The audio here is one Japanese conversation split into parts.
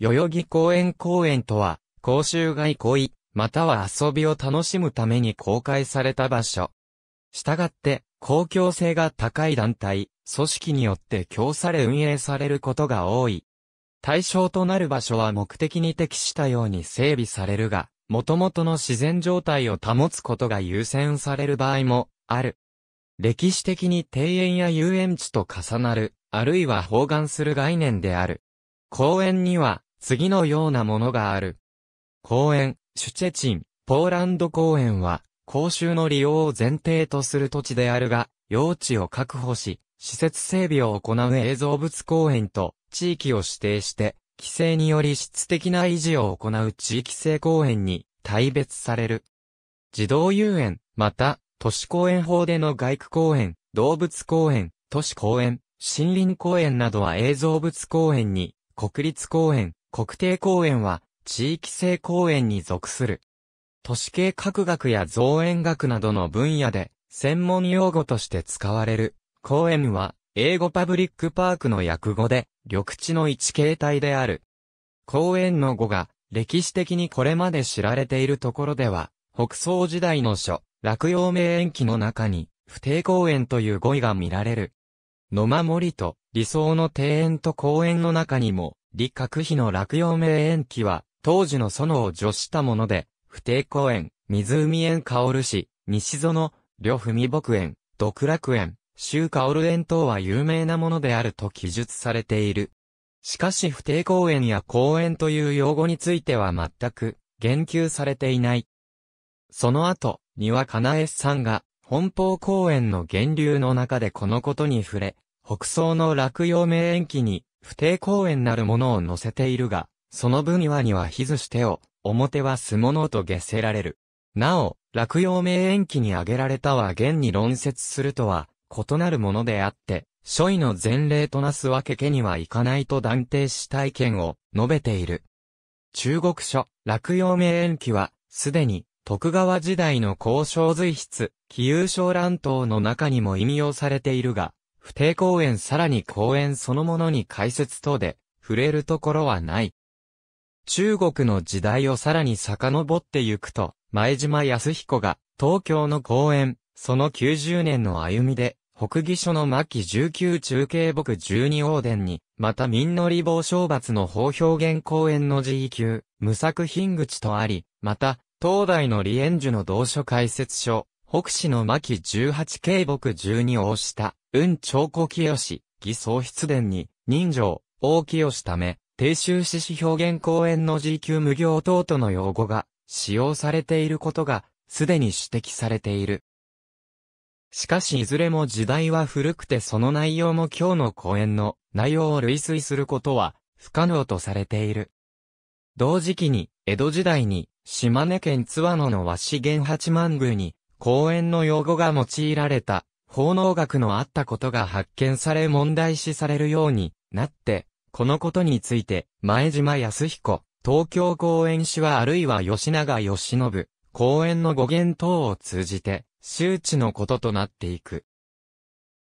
代々木公園公園とは、公衆が憩い、または遊びを楽しむために公開された場所。したがって、公共性が高い団体、組織によって供され運営されることが多い。対象となる場所は目的に適したように整備されるが、元々の自然状態を保つことが優先される場合もある。歴史的に庭園や遊園地と重なる、あるいは包含する概念である。公園には、次のようなものがある。公園、シュチェチン、ポーランド公園は、公衆の利用を前提とする土地であるが、用地を確保し、施設整備を行う映像物公園と、地域を指定して、規制により質的な維持を行う地域性公園に、大別される。児童遊園、また、都市公園法での外区公園、動物公園、都市公園、森林公園などは映像物公園に国立公園、国定公園は、地域性公園に属する。都市計画学や造園学などの分野で、専門用語として使われる。公園は、英語パブリックパークの訳語で、緑地の一形態である。公園の語が、歴史的にこれまで知られているところでは、北宋時代の書、落葉名園記の中に、不定公園という語彙が見られる。野間森と理想の庭園と公園の中にも、李閣碑の落葉名園記は、当時の園を除したもので、不定公園、湖園薫市、西園、両文牧園、独楽園、周薫園等は有名なものであると記述されている。しかし不定公園や公園という用語については全く言及されていない。その後、庭はかなえさんが、本邦公園の源流の中でこのことに触れ、北総の落葉名園記に、不定公園なるものを載せているが、その分岩には比図してを、表は素物と下せられる。なお、落葉名園記に挙げられたは現に論説するとは、異なるものであって、諸位の前例となすわけけにはいかないと断定した意見を述べている。中国書、落葉名園記は、すでに、徳川時代の交渉随筆、紀遊小乱闘の中にも意味をされているが、不定公園さらに公園そのものに解説等で触れるところはない。中国の時代をさらに遡ってゆくと、前島康彦が東京の公園、その90年の歩みで、北義書の末期19中継僕12王殿に、また民の利防懲罰の法表現公園の G 級、無作品口とあり、また、東大の李炎樹の同書解説書、北市の牧18京木12王下、雲長古清、義創筆伝に、人情、大清ため、低収支詞表現公演の G 級無行等との用語が使用されていることが、すでに指摘されている。しかしいずれも時代は古くてその内容も今日の講演の内容を類推することは不可能とされている。同時期に、江戸時代に、島根県津和野の和紙源八幡宮に、公園の用語が用いられた、法能学のあったことが発見され問題視されるようになって、このことについて、前島康彦、東京公園市はあるいは吉永義信、公園の語源等を通じて、周知のこととなっていく。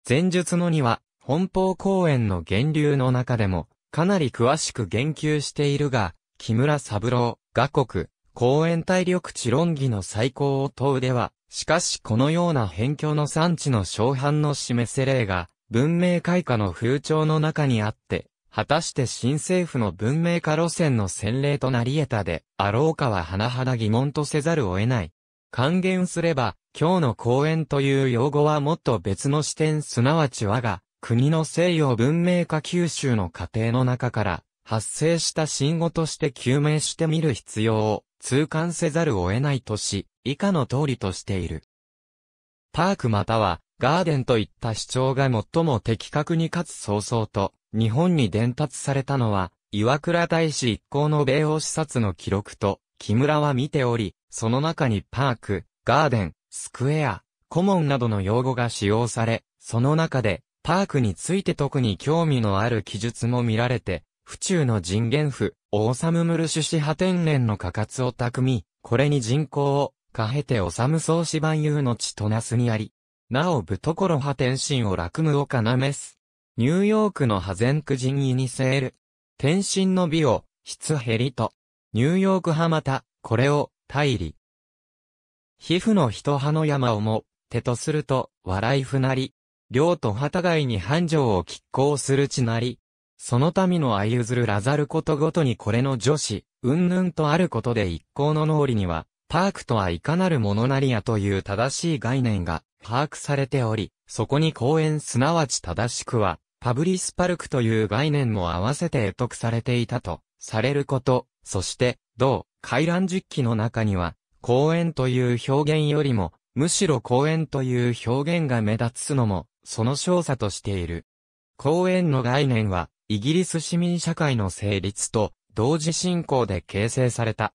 前述のには、本邦公園の源流の中でも、かなり詳しく言及しているが、木村三郎、画国、公園体力値論議の最高を問うでは、しかしこのような辺境の産地の商販の示せ例が、文明開化の風潮の中にあって、果たして新政府の文明化路線の先例となり得たで、あろうかは甚だ疑問とせざるを得ない。還元すれば、今日の公園という用語はもっと別の視点すなわち我が、国の西洋文明化九州の過程の中から、発生した信号として究明してみる必要を痛感せざるを得ないとし、以下の通りとしている。パークまたはガーデンといった主張が最も的確にかつ早々と日本に伝達されたのは、岩倉大使一行の米欧視察の記録と木村は見ており、その中にパーク、ガーデン、スクエア、コモンなどの用語が使用され、その中でパークについて特に興味のある記述も見られて、府中の人間府、オサムムルシ派天然の過活を匠、これに人口を、かへてオサム総司万有の地となすにあり、なおぶところ派天心を落無をなめす。ニューヨークの派前区人意にせえる。天心の美を、質減りと。ニューヨーク派また、これを、大理。皮膚の人派の山をも、手とすると、笑いふなり。両と旗外に繁盛を拮抗する地なり。その民の相譲るらざることごとにこれの女子、うんぬんとあることで一向の脳裏には、パークとはいかなるものなりやという正しい概念が把握されており、そこに公園すなわち正しくは、パブリスパルクという概念も合わせて得得されていたと、されること、そして、同、回覧実機の中には、公園という表現よりも、むしろ公園という表現が目立つのも、その少佐としている。公園の概念は、イギリス市民社会の成立と同時進行で形成された。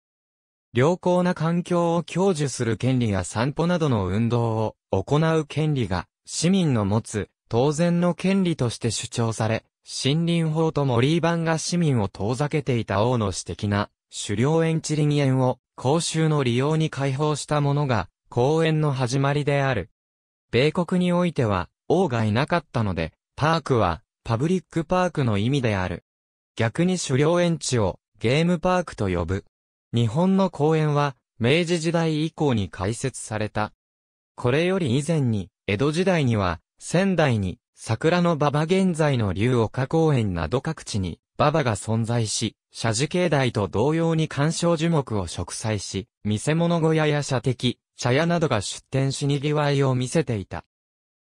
良好な環境を享受する権利や散歩などの運動を行う権利が市民の持つ当然の権利として主張され、森林法とモリバンが市民を遠ざけていた王の私的な狩猟園地林園を公衆の利用に開放したものが公園の始まりである。米国においては王がいなかったので、パークはパブリックパークの意味である。逆に狩猟園地をゲームパークと呼ぶ。日本の公園は明治時代以降に開設された。これより以前に江戸時代には仙台に桜の馬場現在の竜岡公園など各地に馬場が存在し、社寺境内と同様に観賞樹木を植栽し、見せ物小屋や射的、茶屋などが出店し賑わいを見せていた。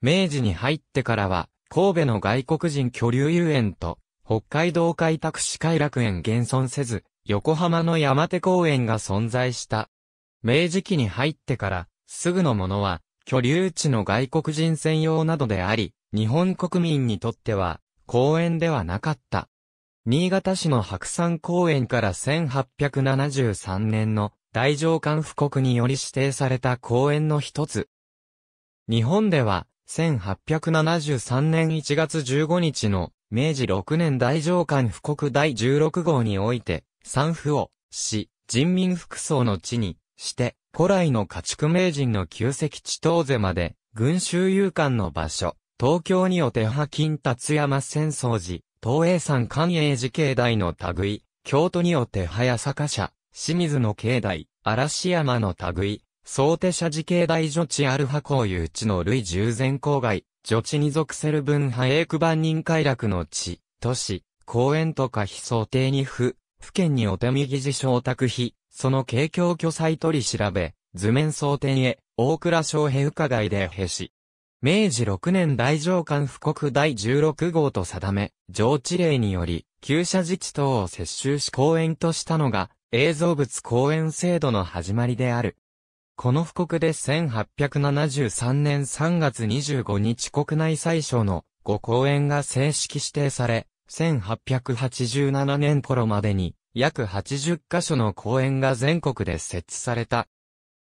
明治に入ってからは、神戸の外国人居留遊園と、北海道開拓市海楽園現存せず、横浜の山手公園が存在した。明治期に入ってから、すぐのものは、居留地の外国人専用などであり、日本国民にとっては、公園ではなかった。新潟市の白山公園から1873年の大上官布告により指定された公園の一つ。日本では、1873年1月15日の明治6年大上官布告第16号において、産婦を、し、人民服装の地に、して、古来の家畜名人の旧跡地東瀬まで、群衆遊館の場所、東京にお手派金達山戦争時、東映山寛永寺境内の類、京都にお手派や坂社、清水の境内、嵐山の類、総手社寺系大女地アルハ公有地の類従前郊外、女地に属せる分派英区万人快楽の地、都市、公園とか非想定に府、府県にお手右事承託費、その景況巨裁取り調べ、図面総店へ、大倉昌平伺いでへし。明治6年大上官布告第16号と定め、上地令により、旧社自治等を接収し公園としたのが、映像物公園制度の始まりである。この布告で1873年3月25日国内最小の5公演が正式指定され、1887年頃までに約80カ所の公園が全国で設置された。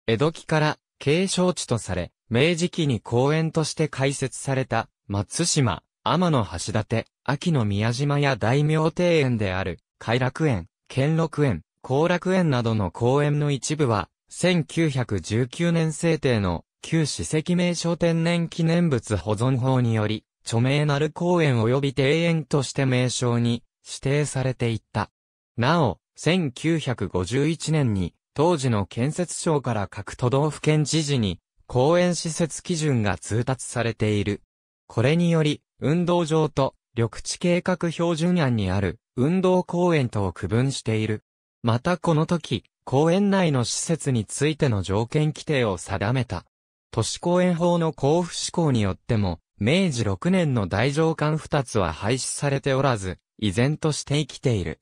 江戸期から継承地とされ、明治期に公園として開設された松島、天の橋立、秋の宮島や大名庭園である、偕楽園、兼六園、後楽園などの公園の一部は、1919年制定の旧史跡名所天然記念物保存法により、著名なる公園及び庭園として名称に指定されていった。なお、1951年に当時の建設省から各都道府県知事に公園施設基準が通達されている。これにより、運動場と緑地計画標準案にある運動公園とを区分している。またこの時、公園内の施設についての条件規定を定めた。都市公園法の交付施行によっても、明治6年の大上官2つは廃止されておらず、依然として生きている。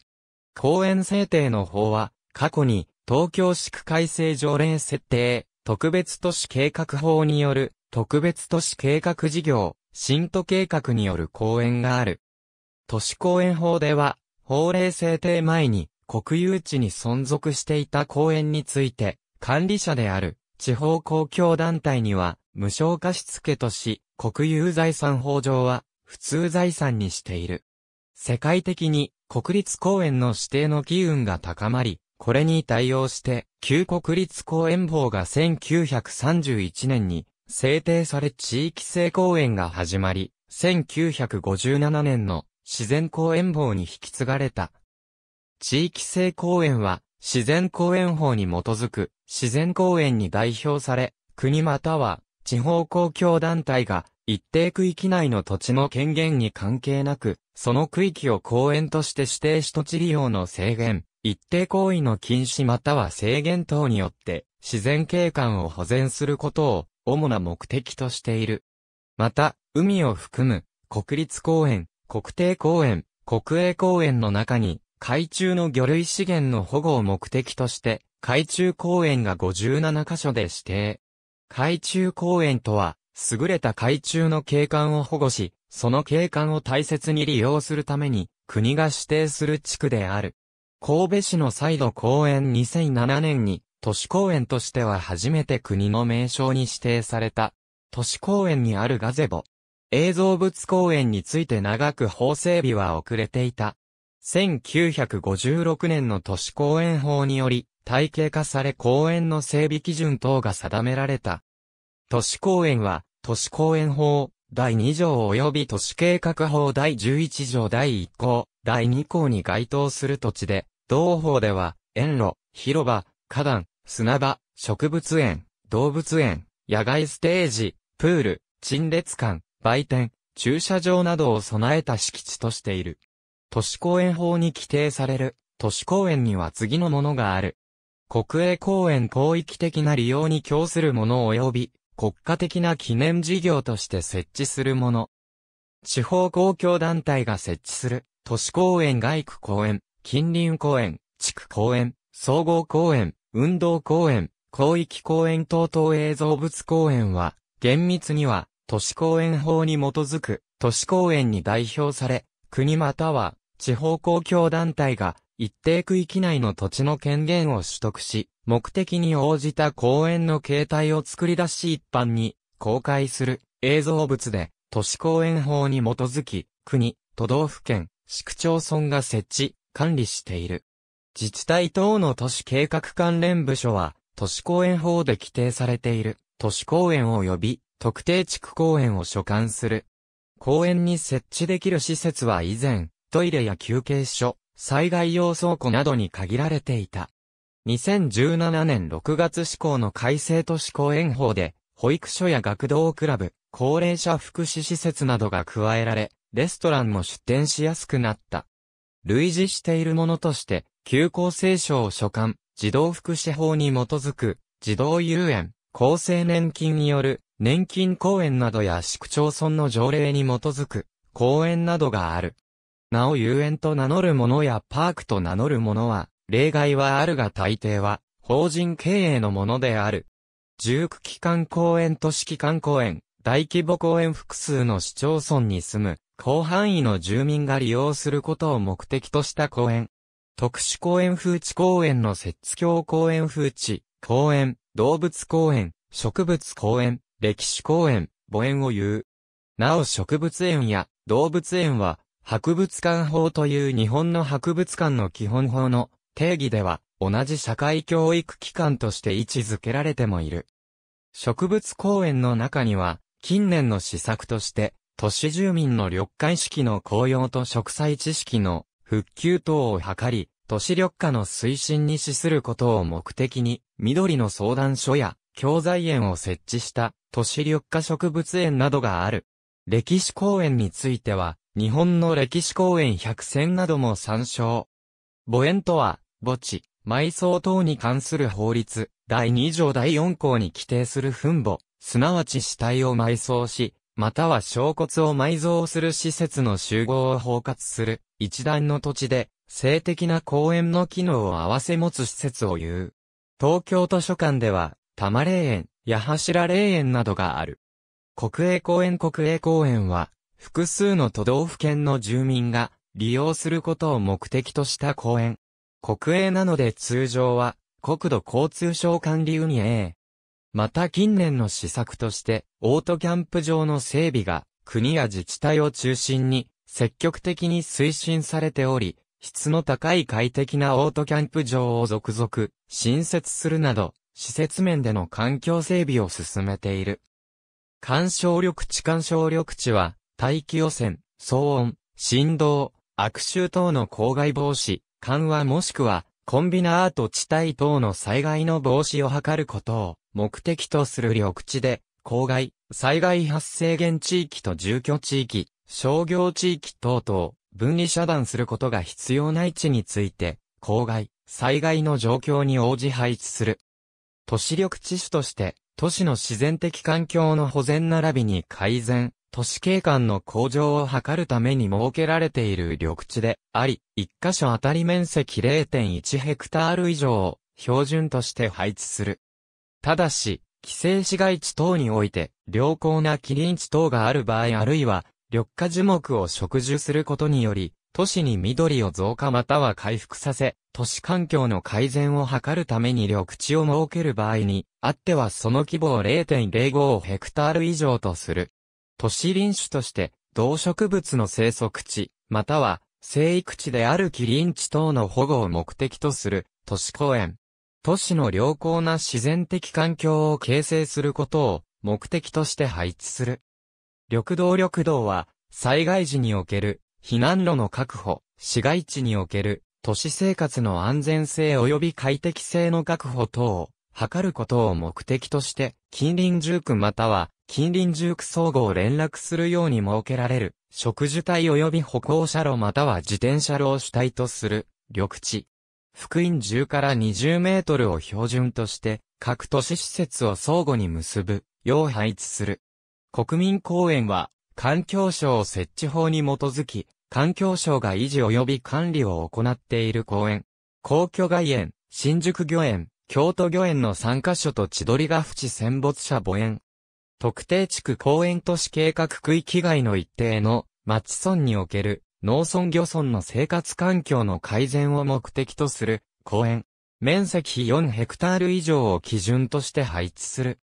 公園制定の法は、過去に東京市区改正条例設定、特別都市計画法による特別都市計画事業、新都計画による公園がある。都市公園法では、法令制定前に、国有地に存続していた公園について、管理者である地方公共団体には無償貸付とし、国有財産法上は普通財産にしている。世界的に国立公園の指定の機運が高まり、これに対応して、旧国立公園法が1931年に制定され地域性公園が始まり、1957年の自然公園法に引き継がれた地域性公園は、自然公園法に基づく、自然公園に代表され、国または、地方公共団体が、一定区域内の土地の権限に関係なく、その区域を公園として指定し土地利用の制限、一定行為の禁止または制限等によって、自然景観を保全することを、主な目的としている。また、海を含む、国立公園、国定公園、国営公園の中に、海中の魚類資源の保護を目的として、海中公園が57カ所で指定。海中公園とは、優れた海中の景観を保護し、その景観を大切に利用するために、国が指定する地区である。神戸市の再度公園2007年に、都市公園としては初めて国の名称に指定された。都市公園にあるガゼボ。映像物公園について長く法整備は遅れていた。1956年の都市公園法により、体系化され公園の整備基準等が定められた。都市公園は、都市公園法、第2条及び都市計画法第11条第1項、第2項に該当する土地で、同法では、園路、広場、花壇、砂場、植物園、動物園、野外ステージ、プール、陳列館、売店、駐車場などを備えた敷地としている。都市公園法に規定される、都市公園には次のものがある。国営公園広域的な利用に供するもの及び、国家的な記念事業として設置するもの。地方公共団体が設置する、都市公園外区公園、近隣公園、地区公園、総合公園、運動公園、広域公園等々映像物公園は、厳密には、都市公園法に基づく、都市公園に代表され、国または地方公共団体が一定区域内の土地の権限を取得し、目的に応じた公園の形態を作り出し一般に公開する映像物で、都市公園法に基づき、国、都道府県、市区町村が設置、管理している。自治体等の都市計画関連部署は、都市公園法で規定されている、都市公園及び特定地区公園を所管する。公園に設置できる施設は以前、トイレや休憩所、災害用倉庫などに限られていた。2017年6月施行の改正都市公園法で、保育所や学童クラブ、高齢者福祉施設などが加えられ、レストランも出店しやすくなった。類似しているものとして、校厚生を所管、児童福祉法に基づく、児童遊園、厚生年金による、年金公園などや市区町村の条例に基づく、公園などがある。なお遊園と名乗る者やパークと名乗る者は、例外はあるが大抵は、法人経営のものである。重区機関公園都市機関公園、大規模公園複数の市町村に住む、広範囲の住民が利用することを目的とした公園。特殊公園風地公園の設置橋公園風地、公園、動物公園、植物公園、歴史公園、母園を言う。なお植物園や動物園は博物館法という日本の博物館の基本法の定義では、同じ社会教育機関として位置づけられてもいる。植物公園の中には、近年の施策として、都市住民の緑化意識の高揚と植栽知識の復旧等を図り、都市緑化の推進に資することを目的に、緑の相談所や教材園を設置した都市緑化植物園などがある。歴史公園については、日本の歴史公園百選なども参照。母園とは、墓地、埋葬等に関する法律、第2条第4項に規定する墳墓、すなわち死体を埋葬し、または小骨を埋蔵する施設の集合を包括する、一段の土地で、性的な公園の機能を併せ持つ施設を言う。東京図書館では、多摩霊園、八柱霊園などがある。国営公園国営公園は、複数の都道府県の住民が利用することを目的とした公園。国営なので通常は国土交通省管理運営。また近年の施策としてオートキャンプ場の整備が国や自治体を中心に積極的に推進されており、質の高い快適なオートキャンプ場を続々新設するなど、施設面での環境整備を進めている。干渉緑地干渉緑地は、大気汚染、騒音、振動、悪臭等の公害防止、緩和もしくは、コンビナート地帯等の災害の防止を図ることを目的とする緑地で、公害、災害発生源地域と住居地域、商業地域等々、分離遮断することが必要な位置について、公害、災害の状況に応じ配置する。都市緑地種として、都市の自然的環境の保全並びに改善、都市景観の向上を図るために設けられている緑地であり、一箇所あたり面積0.1ヘクタール以上を標準として配置する。ただし、規制市街地等において、良好な麒麟地等がある場合あるいは、緑化樹木を植樹することにより、都市に緑を増加または回復させ、都市環境の改善を図るために緑地を設ける場合に、あってはその規模を0.05ヘクタール以上とする。都市林種として、動植物の生息地、または、生育地であるキリン地等の保護を目的とする、都市公園。都市の良好な自然的環境を形成することを、目的として配置する。緑道緑道は、災害時における、避難路の確保、市街地における、都市生活の安全性及び快適性の確保等を、図ることを目的として、近隣住区または、近隣住区総合連絡するように設けられる、植樹帯及び歩行者路または自転車路を主体とする、緑地。福音10から20メートルを標準として、各都市施設を相互に結ぶ、よう配置する。国民公園は、環境省設置法に基づき、環境省が維持及び管理を行っている公園。皇居外園、新宿御園、京都御苑の3カ所と千鳥ヶ淵戦没者墓園。特定地区公園都市計画区域外の一定の町村における農村漁村の生活環境の改善を目的とする公園。面積4ヘクタール以上を基準として配置する。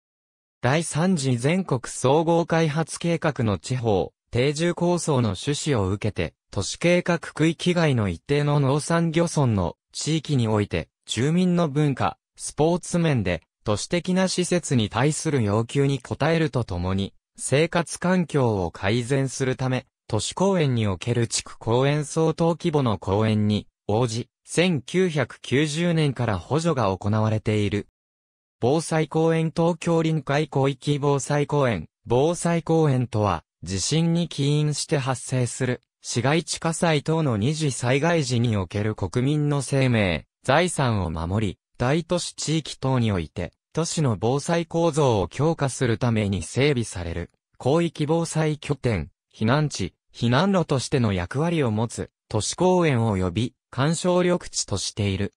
第3次全国総合開発計画の地方、定住構想の趣旨を受けて、都市計画区域外の一定の農産漁村の地域において、住民の文化、スポーツ面で都市的な施設に対する要求に応えるとともに、生活環境を改善するため、都市公園における地区公園相当規模の公園に応じ、1990年から補助が行われている。防災公園東京臨海広域防災公園、防災公園とは、地震に起因して発生する、市街地火災等の二次災害時における国民の生命、財産を守り、大都市地域等において、都市の防災構造を強化するために整備される、広域防災拠点、避難地、避難路としての役割を持つ、都市公園及び、干渉緑地としている。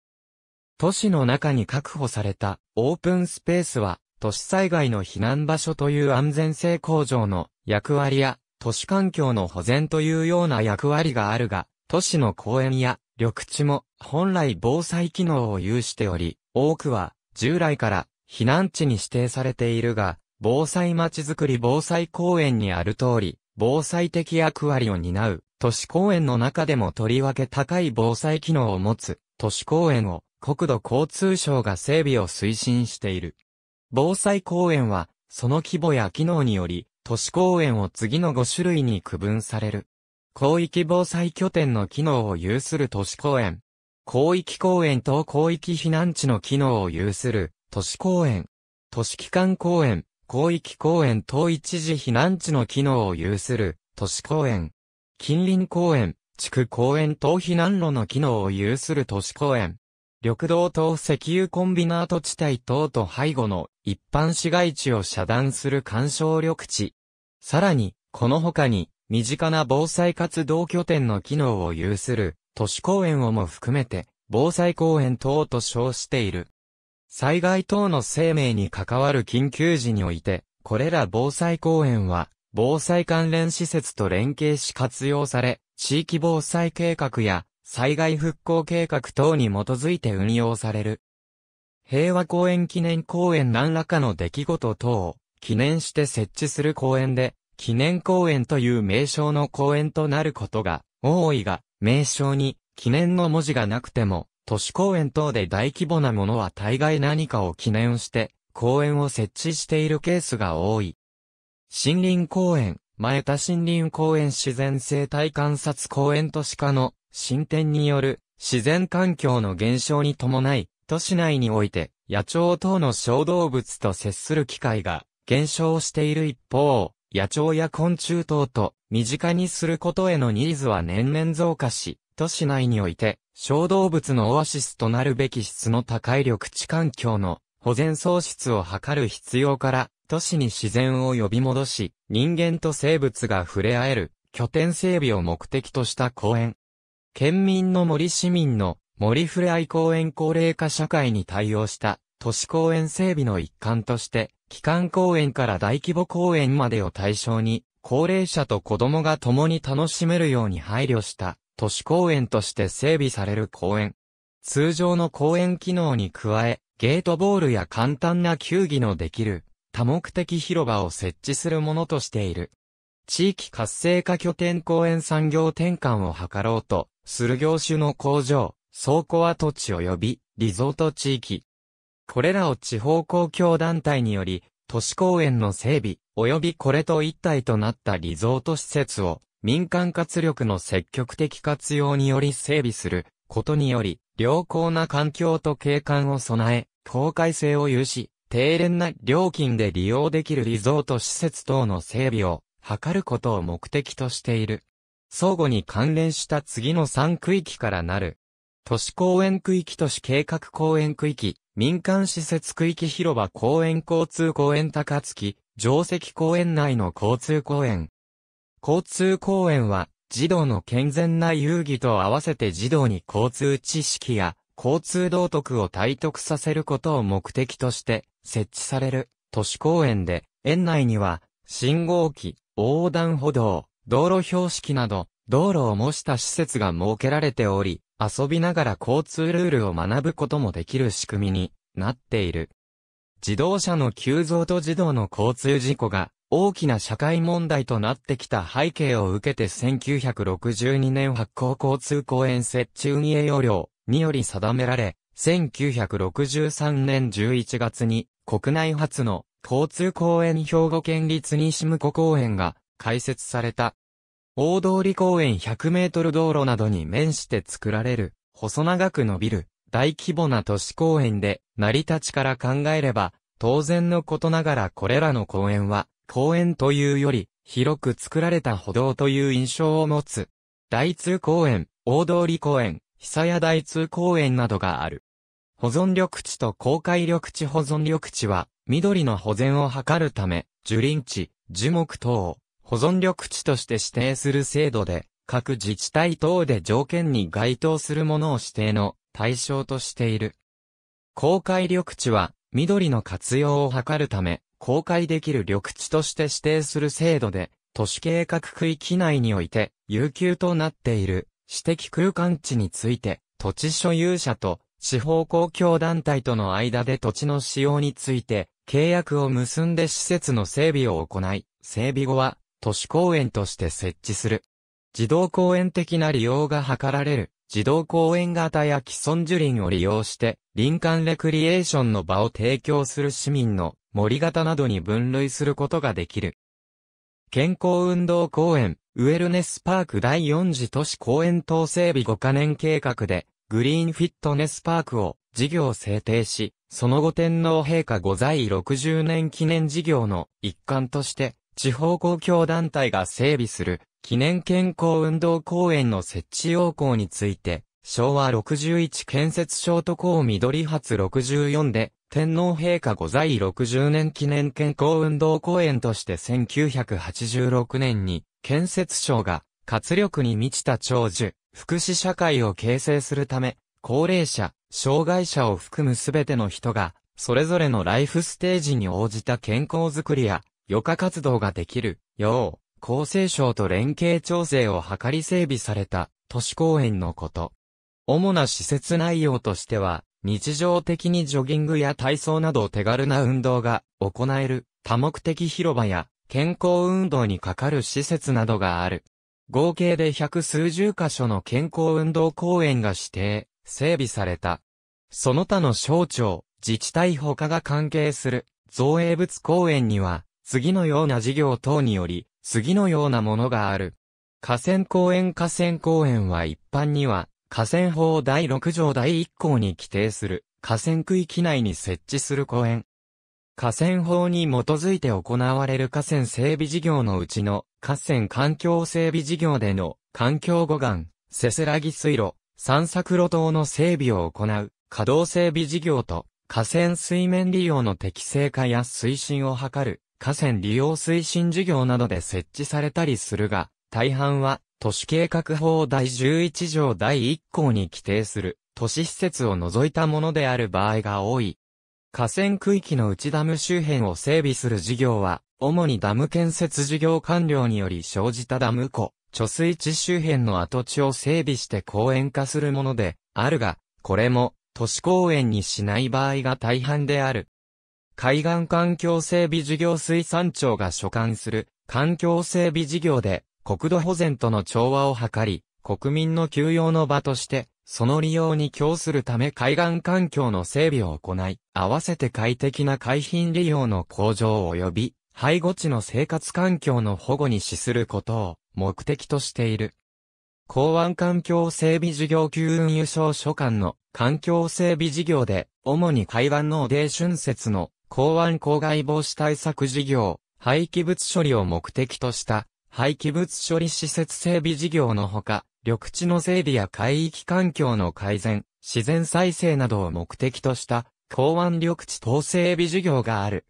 都市の中に確保された、オープンスペースは、都市災害の避難場所という安全性向上の役割や、都市環境の保全というような役割があるが、都市の公園や緑地も本来防災機能を有しており、多くは従来から避難地に指定されているが、防災まちづくり防災公園にある通り、防災的役割を担う都市公園の中でもとりわけ高い防災機能を持つ都市公園を国土交通省が整備を推進している。防災公園はその規模や機能により都市公園を次の5種類に区分される。広域防災拠点の機能を有する都市公園。広域公園等広域避難地の機能を有する都市公園。都市機関公園、広域公園等一時避難地の機能を有する都市公園。近隣公園、地区公園等避難路の機能を有する都市公園。緑道等石油コンビナート地帯等と背後の一般市街地を遮断する干渉緑地。さらに、この他に、身近な防災活動拠点の機能を有する、都市公園をも含めて、防災公園等と称している。災害等の生命に関わる緊急時において、これら防災公園は、防災関連施設と連携し活用され、地域防災計画や災害復興計画等に基づいて運用される。平和公園記念公園何らかの出来事等を記念して設置する公園で、記念公園という名称の公園となることが多いが、名称に記念の文字がなくても、都市公園等で大規模なものは大概何かを記念して、公園を設置しているケースが多い。森林公園、前田森林公園自然生態観察公園都市化の進展による自然環境の減少に伴い、都市内において野鳥等の小動物と接する機会が減少している一方、野鳥や昆虫等と身近にすることへのニーズは年々増加し、都市内において、小動物のオアシスとなるべき質の高い緑地環境の保全創出を図る必要から、都市に自然を呼び戻し、人間と生物が触れ合える拠点整備を目的とした公園。県民の森市民の森ふれあい公園高齢化社会に対応した都市公園整備の一環として、期間公園から大規模公園までを対象に、高齢者と子供が共に楽しめるように配慮した都市公園として整備される公園。通常の公園機能に加え、ゲートボールや簡単な球技のできる多目的広場を設置するものとしている。地域活性化拠点公園産業転換を図ろうと、する業種の工場、倉庫跡地及びリゾート地域、これらを地方公共団体により、都市公園の整備、及びこれと一体となったリゾート施設を、民間活力の積極的活用により整備することにより、良好な環境と景観を備え、公開性を有し、低廉な料金で利用できるリゾート施設等の整備を図ることを目的としている。相互に関連した次の3区域からなる。都市公園区域都市計画公園区域、民間施設区域広場公園交通公園高槻、定石公園内の交通公園。交通公園は、児童の健全な遊戯と合わせて児童に交通知識や交通道徳を体得させることを目的として設置される都市公園で、園内には信号機、横断歩道、道路標識など、道路を模した施設が設けられており、遊びながら交通ルールを学ぶこともできる仕組みになっている。自動車の急増と児童の交通事故が大きな社会問題となってきた背景を受けて1962年発行交通公園設置運営要領により定められ、1963年11月に国内初の交通公園兵庫県立西向公園が開設された。大通公園100メートル道路などに面して作られる、細長く伸びる、大規模な都市公園で、成り立ちから考えれば、当然のことながらこれらの公園は、公園というより、広く作られた歩道という印象を持つ。大通公園、大通公園、久屋大通公園などがある。保存緑地と公開緑地保存緑地は、緑の保全を図るため、樹林地、樹木等を保存緑地として指定する制度で、各自治体等で条件に該当するものを指定の対象としている。公開緑地は、緑の活用を図るため、公開できる緑地として指定する制度で、都市計画区域内において、有給となっている、私的空間地について、土地所有者と地方公共団体との間で土地の使用について、契約を結んで施設の整備を行い、整備後は都市公園として設置する。児童公園的な利用が図られる、児童公園型や既存樹林を利用して、林間レクリエーションの場を提供する市民の森型などに分類することができる。健康運動公園、ウェルネスパーク第4次都市公園等整備5カ年計画で、グリーンフィットネスパークを事業制定し、その後天皇陛下御在60年記念事業の一環として、地方公共団体が整備する記念健康運動公園の設置要項について、昭和61建設省都校緑発64で、天皇陛下御在60年記念健康運動公園として1986年に、建設省が活力に満ちた長寿、福祉社会を形成するため、高齢者、障害者を含むすべての人が、それぞれのライフステージに応じた健康づくりや、余暇活動ができるよう、厚生省と連携調整を図り整備された都市公園のこと。主な施設内容としては、日常的にジョギングや体操など手軽な運動が行える多目的広場や健康運動にかかる施設などがある。合計で百数十箇所の健康運動公園が指定、整備された。その他の省庁、自治体他が関係する造営物公園には次のような事業等により、次のようなものがある。河川公園河川公園は一般には、河川法第6条第1項に規定する河川区域内に設置する公園。河川法に基づいて行われる河川整備事業のうちの河川環境整備事業での環境護岸、せせらぎ水路、散策路等の整備を行う稼働整備事業と河川水面利用の適正化や推進を図る河川利用推進事業などで設置されたりするが、大半は都市計画法第11条第1項に規定する都市施設を除いたものである場合が多い。河川区域の内ダム周辺を整備する事業は、主にダム建設事業完了により生じたダム湖、貯水池周辺の跡地を整備して公園化するもので、あるが、これも都市公園にしない場合が大半である。海岸環境整備事業水産庁が所管する環境整備事業で国土保全との調和を図り、国民の休養の場として、その利用に供するため海岸環境の整備を行い、合わせて快適な海浜利用の向上及び、背護地の生活環境の保護に資することを目的としている。港湾環境整備事業級運輸省所管の環境整備事業で、主に海岸のデー春節の港湾公害防止対策事業、廃棄物処理を目的とした廃棄物処理施設整備事業のほか、緑地の整備や海域環境の改善、自然再生などを目的とした港湾緑地等整備事業がある。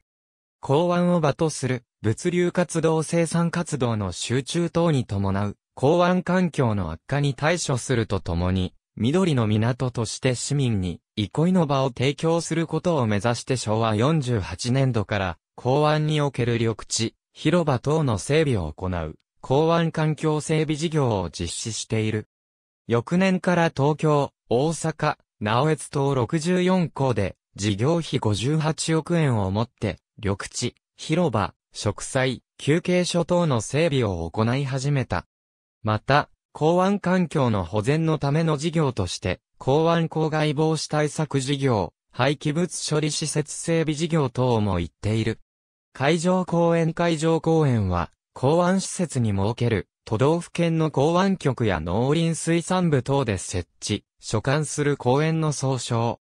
港湾を場とする物流活動生産活動の集中等に伴う港湾環境の悪化に対処するとともに、緑の港として市民に憩いの場を提供することを目指して昭和48年度から、港湾における緑地、広場等の整備を行う、港湾環境整備事業を実施している。翌年から東京、大阪、直江津等64校で、事業費58億円をもって、緑地、広場、植栽、休憩所等の整備を行い始めた。また、港湾環境の保全のための事業として、港湾公害防止対策事業、廃棄物処理施設整備事業等も言っている。海上公園海上公園は、港湾施設に設ける、都道府県の港湾局や農林水産部等で設置、所管する公園の総称。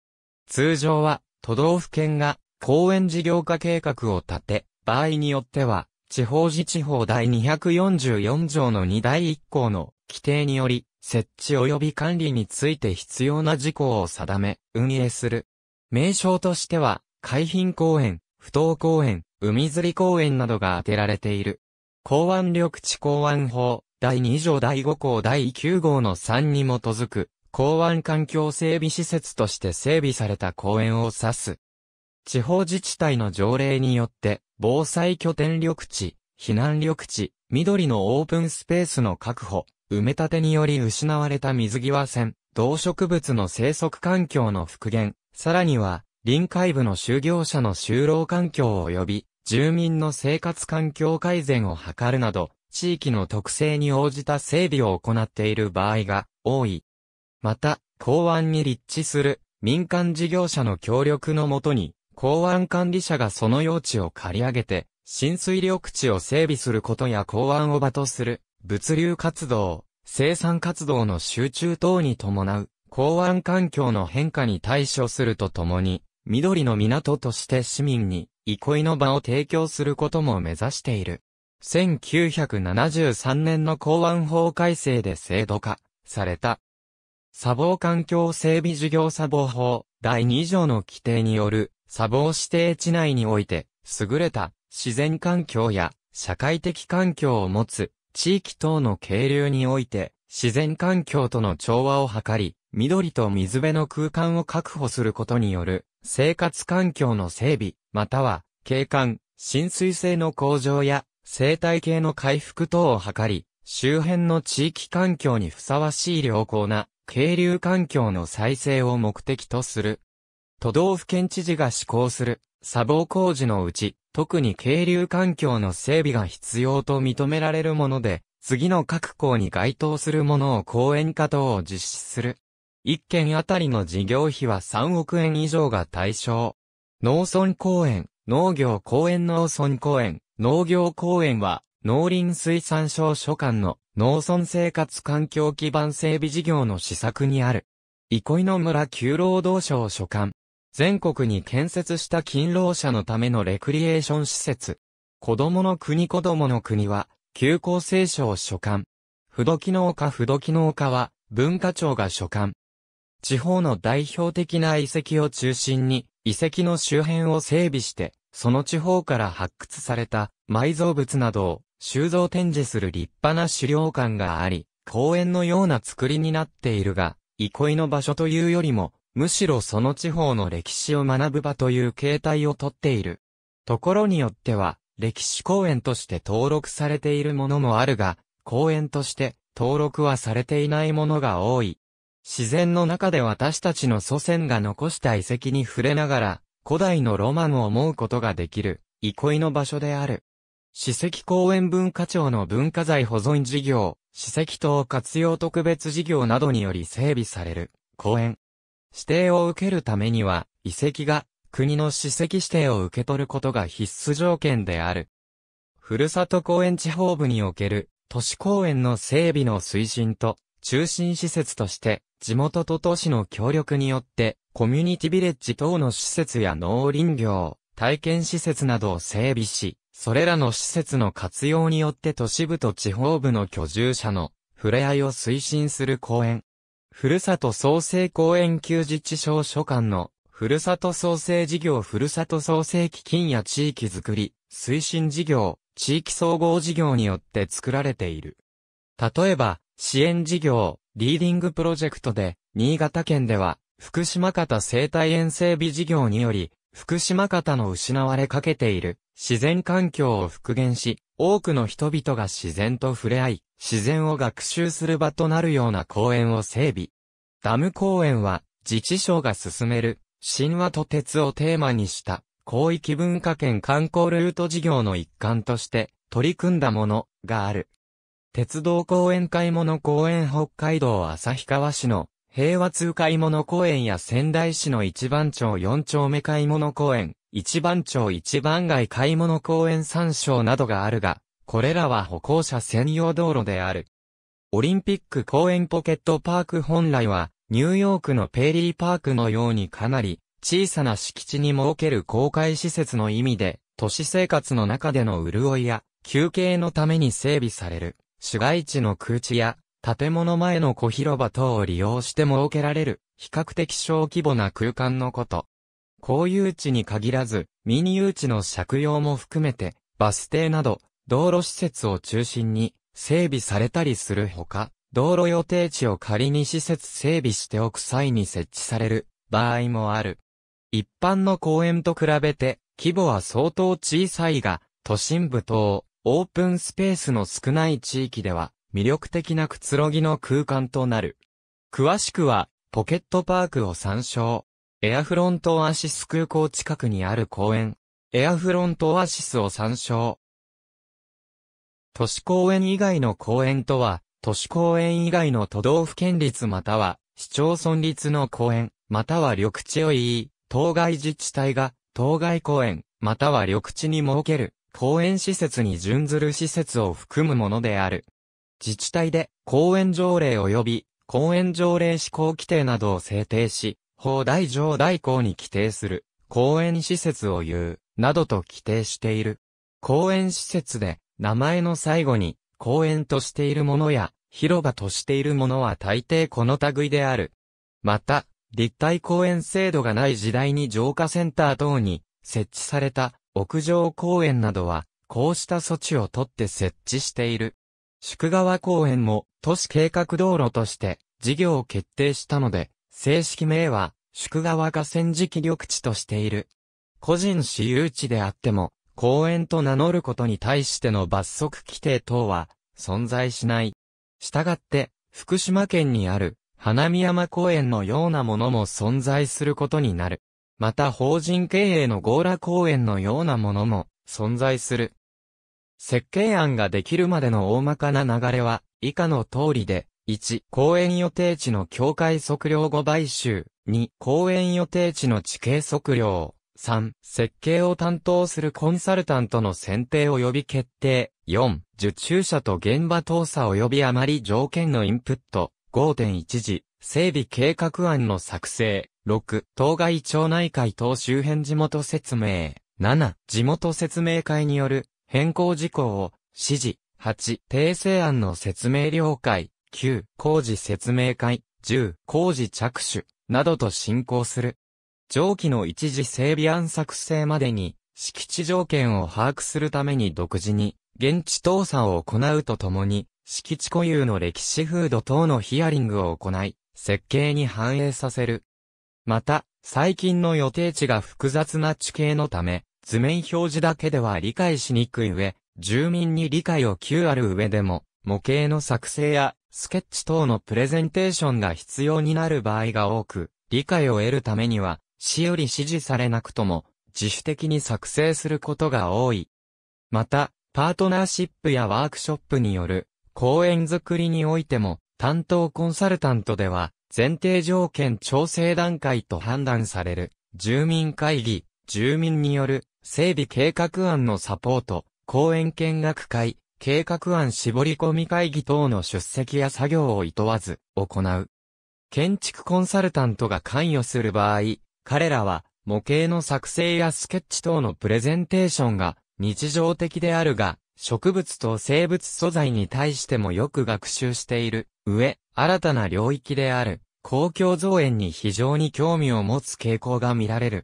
通常は、都道府県が公園事業化計画を立て、場合によっては、地方自治法第244条の2第1項の規定により、設置及び管理について必要な事項を定め、運営する。名称としては、海浜公園、不当公園、海釣り公園などが当てられている。港湾緑地港湾法、第2条第5項第9号の3に基づく、港湾環境整備施設として整備された公園を指す。地方自治体の条例によって、防災拠点緑地、避難緑地、緑のオープンスペースの確保、埋め立てにより失われた水際線、動植物の生息環境の復元、さらには、臨海部の就業者の就労環境及び、住民の生活環境改善を図るなど、地域の特性に応じた整備を行っている場合が多い。また、港湾に立地する民間事業者の協力のもとに、港湾管理者がその用地を借り上げて、浸水緑地を整備することや港湾を場とする物流活動、生産活動の集中等に伴う、港湾環境の変化に対処するとともに、緑の港として市民に憩いの場を提供することも目指している。1973年の港湾法改正で制度化された。砂防環境整備事業砂防法第2条の規定による砂防指定地内において優れた自然環境や社会的環境を持つ地域等の渓流において、自然環境との調和を図り、緑と水辺の空間を確保することによる、生活環境の整備、または、景観、浸水性の向上や、生態系の回復等を図り、周辺の地域環境にふさわしい良好な、渓流環境の再生を目的とする。都道府県知事が施行する、砂防工事のうち、特に渓流環境の整備が必要と認められるもので、次の各校に該当するものを講演化等を実施する。1件あたりの事業費は3億円以上が対象。農村公園、農業公園農村公園、農業公園は、農林水産省所管の農村生活環境基盤整備事業の施策にある。憩いの村旧労働省所管、全国に建設した勤労者のためのレクリエーション施設。子供の国子供の国は、旧聖書を所管。不土機能課不土機能課は、文化庁が所管。地方の代表的な遺跡を中心に、遺跡の周辺を整備して、その地方から発掘された埋蔵物などを収蔵展示する立派な資料館があり、公園のような作りになっているが、憩いの場所というよりも、むしろその地方の歴史を学ぶ場という形態をとっている。ところによっては、歴史公園として登録されているものもあるが、公園として登録はされていないものが多い。自然の中で私たちの祖先が残した遺跡に触れながら、古代のロマンを思うことができる、憩いの場所である。史跡公園文化庁の文化財保存事業、史跡等活用特別事業などにより整備される、公園。指定を受けるためには、遺跡が国の史跡指定を受け取ることが必須条件である。ふるさと公園地方部における都市公園の整備の推進と中心施設として地元と都市の協力によってコミュニティビレッジ等の施設や農林業、体験施設などを整備し、それらの施設の活用によって都市部と地方部の居住者の触れ合いを推進する公園ふるさと創生公園休自治省所管の、ふるさと創生事業ふるさと創生基金や地域づくり、推進事業、地域総合事業によって作られている。例えば、支援事業、リーディングプロジェクトで、新潟県では、福島方生態園整備事業により、福島方の失われかけている自然環境を復元し、多くの人々が自然と触れ合い、自然を学習する場となるような公園を整備。ダム公園は、自治省が進める、神話と鉄をテーマにした、広域文化圏観光ルート事業の一環として、取り組んだもの、がある。鉄道公園買い物公園北海道旭川市の平和通買物公園や仙台市の一番町四丁目買物公園、一番町一番街買物公園三章などがあるが、これらは歩行者専用道路である。オリンピック公園ポケットパーク本来は、ニューヨークのペリーパークのようにかなり、小さな敷地に設ける公開施設の意味で、都市生活の中での潤いや、休憩のために整備される、市街地の空地や、建物前の小広場等を利用して設けられる、比較的小規模な空間のこと。公有地に限らず、ミニ有地の借用も含めて、バス停など、道路施設を中心に、整備されたりするほか、道路予定地を仮に施設整備しておく際に設置される場合もある。一般の公園と比べて規模は相当小さいが、都心部等オープンスペースの少ない地域では魅力的なくつろぎの空間となる。詳しくは、ポケットパークを参照。エアフロントオアシス空港近くにある公園。エアフロントオアシスを参照。都市公園以外の公園とは、都市公園以外の都道府県立または市町村立の公園、または緑地を言い、当該自治体が当該公園、または緑地に設ける公園施設に準ずる施設を含むものである。自治体で公園条例及び公園条例施行規定などを制定し、法第条第項に規定する公園施設を言う、などと規定している。公園施設で名前の最後に公園としているものや広場としているものは大抵この類である。また、立体公園制度がない時代に浄化センター等に設置された屋上公園などは、こうした措置をとって設置している。宿川公園も都市計画道路として事業を決定したので、正式名は宿川河川敷緑地としている。個人私有地であっても、公園と名乗ることに対しての罰則規定等は存在しない。したがって、福島県にある花見山公園のようなものも存在することになる。また法人経営の強羅公園のようなものも存在する。設計案ができるまでの大まかな流れは、以下の通りで、1、公園予定地の境界測量後買収、2、公園予定地の地形測量、3、設計を担当するコンサルタントの選定及び決定、4、受注者と現場投査及び余り条件のインプット、5.1時、整備計画案の作成、6、当該町内会等周辺地元説明、7、地元説明会による変更事項を、指示、8、訂正案の説明了解、9、工事説明会、10、工事着手、などと進行する。上記の一時整備案作成までに、敷地条件を把握するために独自に、現地倒査を行うとともに、敷地固有の歴史風土等のヒアリングを行い、設計に反映させる。また、最近の予定地が複雑な地形のため、図面表示だけでは理解しにくい上、住民に理解を求ある上でも、模型の作成やスケッチ等のプレゼンテーションが必要になる場合が多く、理解を得るためには、市より指示されなくとも、自主的に作成することが多い。また、パートナーシップやワークショップによる、公演作りにおいても、担当コンサルタントでは、前提条件調整段階と判断される、住民会議、住民による整備計画案のサポート、講演見学会、計画案絞り込み会議等の出席や作業を厭わず、行う。建築コンサルタントが関与する場合、彼らは模型の作成やスケッチ等のプレゼンテーションが日常的であるが、植物と生物素材に対してもよく学習している上、新たな領域である公共造園に非常に興味を持つ傾向が見られる。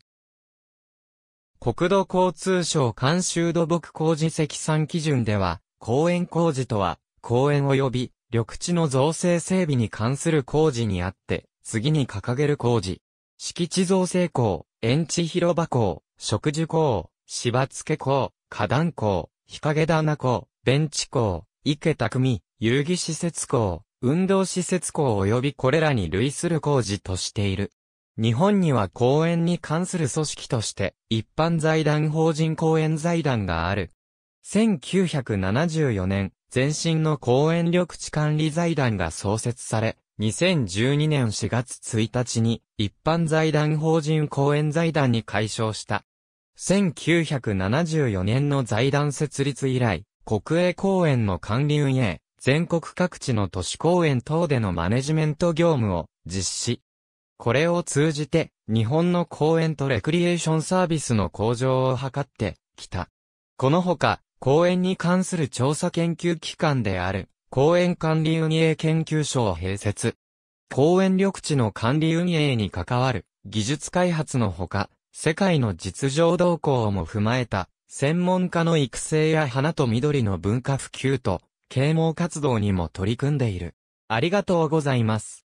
国土交通省監修土木工事積算基準では、公園工事とは、公園及び緑地の造成整備に関する工事にあって、次に掲げる工事。敷地造成工、園地広場工、植樹工、芝付け工、花壇工、日陰棚工、ベンチ工、池匠、遊戯施設工、運動施設工及びこれらに類する工事としている。日本には公園に関する組織として、一般財団法人公園財団がある。1974年、前身の公園緑地管理財団が創設され、2012年4月1日に一般財団法人公園財団に改称した。1974年の財団設立以来、国営公園の管理運営、全国各地の都市公園等でのマネジメント業務を実施。これを通じて、日本の公園とレクリエーションサービスの向上を図ってきた。このほか、公園に関する調査研究機関である、公園管理運営研究所を併設。公園緑地の管理運営に関わる、技術開発のほか、世界の実情動向も踏まえた、専門家の育成や花と緑の文化普及と、啓蒙活動にも取り組んでいる。ありがとうございます。